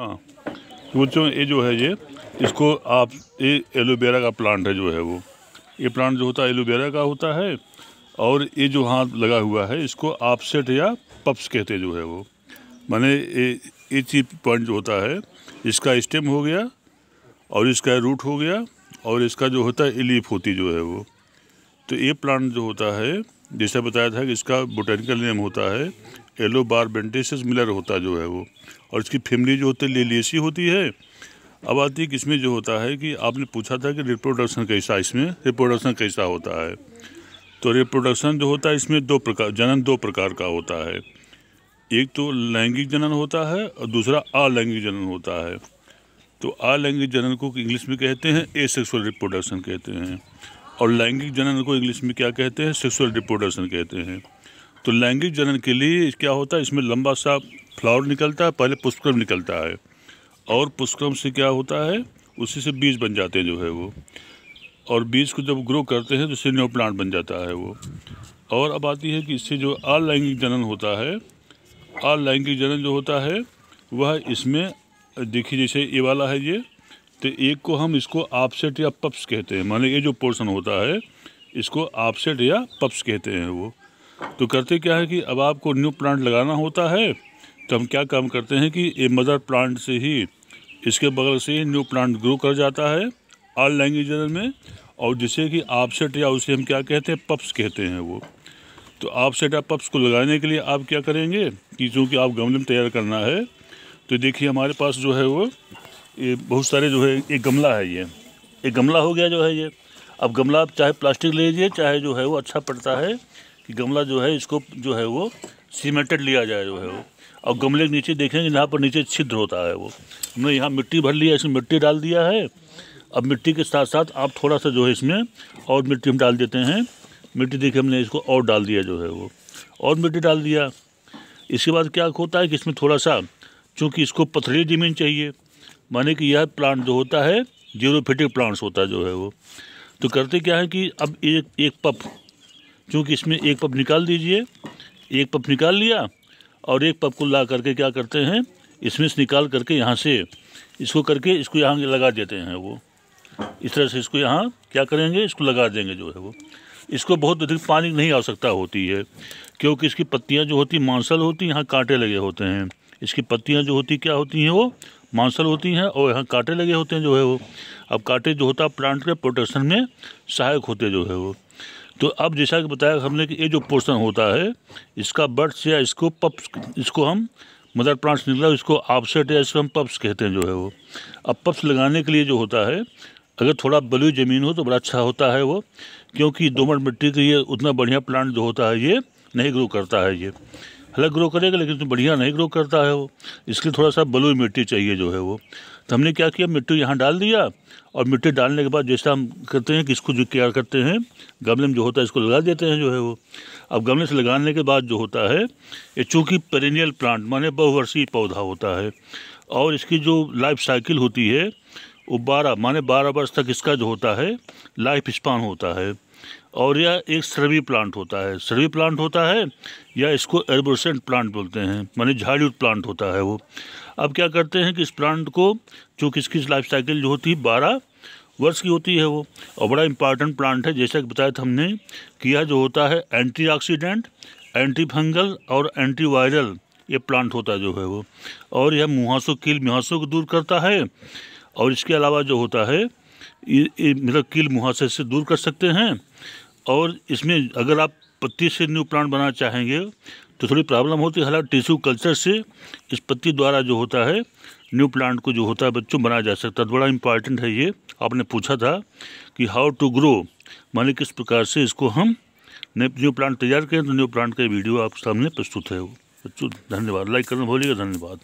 हाँ बच्चों ये जो है ये इसको आप ये एलोवेरा का प्लांट है जो है वो ये प्लांट जो होता है एलोवेरा का होता है और ये जो हाथ लगा हुआ है इसको आपसेट या पप्स कहते जो है वो माने ये चीज पॉइंट जो होता है इसका स्टेम हो गया और इसका रूट हो गया और इसका जो होता है इलीफ होती जो है वो तो ये प्लांट जो होता है जैसे बताया था कि इसका बोटेनिकल नेम होता है एलो बार बेंटेसिस मिलर होता जो है वो और इसकी फैमिली जो होती है लेलियसी होती है अब आती है कि इसमें जो होता है कि आपने पूछा था कि रिप्रोडक्शन कैसा इसमें रिप्रोडक्शन कैसा होता है तो रिप्रोडक्शन जो होता है इसमें दो प्रकार जनन दो प्रकार का होता है एक तो लैंगिक जनन होता है और दूसरा अलैंगिक जनन होता है तो अलैंगिक जनन को इंग्लिश में कहते हैं ए सेक्सुअल रिप्रोडक्शन कहते हैं और लैंगिक जनन को इंग्लिश में क्या कहते हैं सेक्सुअल रिप्रोडक्शन कहते हैं तो लैंगिक जनन के लिए क्या होता है इसमें लंबा सा फ्लावर निकलता है पहले पुष्पक्रम निकलता है और पुष्पक्रम से क्या होता है उसी से बीज बन जाते हैं जो है वो और बीज को जब ग्रो करते हैं तो सीनियर प्लांट बन जाता है वो और अब आती है कि इससे जो अलैंगिक जनन होता है अलैंगिक जनन जो होता है वह इसमें देखिए जैसे ये वाला है ये तो एक को हम इसको आपसेट या पप्स कहते हैं माने ये जो पोर्शन होता है इसको आपसेट या पप्स कहते हैं वो तो करते क्या है कि अब आपको न्यू प्लांट लगाना होता है तो हम क्या काम करते हैं कि ये मदर प्लांट से ही इसके बगल से ही न्यू प्लांट ग्रो कर जाता है आल लैंग्वेज में और जिसे कि आपसेट या उसे हम क्या कहते हैं पप्स कहते हैं वो तो आपसेट या पप्स को लगाने के लिए आप क्या करेंगे कि चूँकि आप गमले में तैयार करना है तो देखिए हमारे पास जो है वो ये बहुत सारे जो है एक गमला है ये एक गमला हो गया जो है ये अब गमला आप चाहे प्लास्टिक ले लीजिए चाहे जो है वो अच्छा पड़ता है कि गमला जो है इसको जो है वो सीमेंटेड लिया जाए जो है वो और गमले के नीचे देखेंगे यहाँ पर नीचे छिद्र होता है वो हमने यहाँ मिट्टी भर लिया इसमें मिट्टी डाल दिया है अब मिट्टी के साथ साथ आप थोड़ा सा जो है इसमें और मिट्टी हम डाल देते हैं मिट्टी देखिए हमने इसको और डाल दिया जो है वो और मिट्टी डाल दिया इसके बाद क्या होता है कि इसमें थोड़ा सा चूँकि इसको पथरीली ज़मीन चाहिए माने कि यह प्लांट जो होता है जीरोफिटिक प्लांट्स होता है जो है वो तो करते क्या है कि अब एक एक पप क्योंकि इसमें एक पप निकाल दीजिए एक पप निकाल लिया और एक पप को ला करके क्या करते हैं इसमें से निकाल करके यहाँ से इसको करके इसको यहाँ लगा देते हैं वो इस तरह से इसको यहाँ क्या करेंगे इसको लगा देंगे जो है वो इसको बहुत अधिक पानी नहीं आवश्यकता होती है क्योंकि इसकी पत्तियाँ जो होती मांसल होती यहाँ कांटे लगे होते हैं इसकी पत्तियाँ जो होती क्या होती हैं वो मांसल होती हैं और यहाँ कांटे लगे होते हैं जो है वो अब कांटे जो होता है प्लांट के प्रोटेक्शन में सहायक होते जो है वो तो अब जैसा कि बताया हमने कि ये जो पोर्शन होता है इसका बर्ड्स या इसको पप्स इसको हम मदर प्लांट्स निकला इसको ऑफसेट या इसको हम पप्स कहते हैं जो है वो अब पप्स लगाने के लिए जो होता है अगर थोड़ा बलुई ज़मीन हो तो बड़ा अच्छा होता है वो क्योंकि दोमट मिट्टी के लिए उतना बढ़िया प्लांट जो होता है ये नहीं ग्रो करता है ये हल्क ग्रो करेगा लेकिन तो बढ़िया नहीं ग्रो करता है वो लिए थोड़ा सा बलुई मिट्टी चाहिए जो है वो तो हमने क्या किया मिट्टी यहाँ डाल दिया और मिट्टी डालने के बाद जैसा हम करते हैं कि इसको जो क्या करते हैं गमले में जो होता है इसको लगा देते हैं जो है वो अब गमले से लगाने के बाद जो होता है ये चूँकि पेरेनियल प्लांट माने बहुवर्षीय पौधा होता है और इसकी जो लाइफ साइकिल होती है वो बारह माने बारह वर्ष तक इसका जो होता है लाइफ स्पान होता है और यह एक सर्वी प्लांट होता है सर्वी प्लांट होता है या इसको एरबोसेंट प्लांट बोलते हैं माने झाड़ी प्लांट होता है वो अब क्या करते हैं कि इस प्लांट को जो किसकी लाइफ साइकिल जो होती है बारह वर्ष की होती है वो और बड़ा इंपॉर्टेंट प्लांट है जैसा कि बताया था हमने कि यह जो होता है एंटीऑक्सीडेंट एंटी फंगल और एंटीवायरल ये प्लांट होता है जो है वो और यह मुहासों कील मुहासों को दूर करता है और इसके अलावा जो होता है मतलब कील मुहासे से दूर कर सकते हैं और इसमें अगर आप पत्ती से न्यू प्लांट बनाना चाहेंगे तो थोड़ी प्रॉब्लम होती है हालांकि टिश्यू कल्चर से इस पत्ती द्वारा जो होता है न्यू प्लांट को जो होता है बच्चों बनाया जा सकता है बड़ा इंपॉर्टेंट है ये आपने पूछा था कि हाउ टू ग्रो माने किस प्रकार से इसको हम न्यू प्लांट तैयार करें तो न्यू प्लांट का वीडियो आप सामने प्रस्तुत है वो बच्चों धन्यवाद लाइक करना भूलिएगा धन्यवाद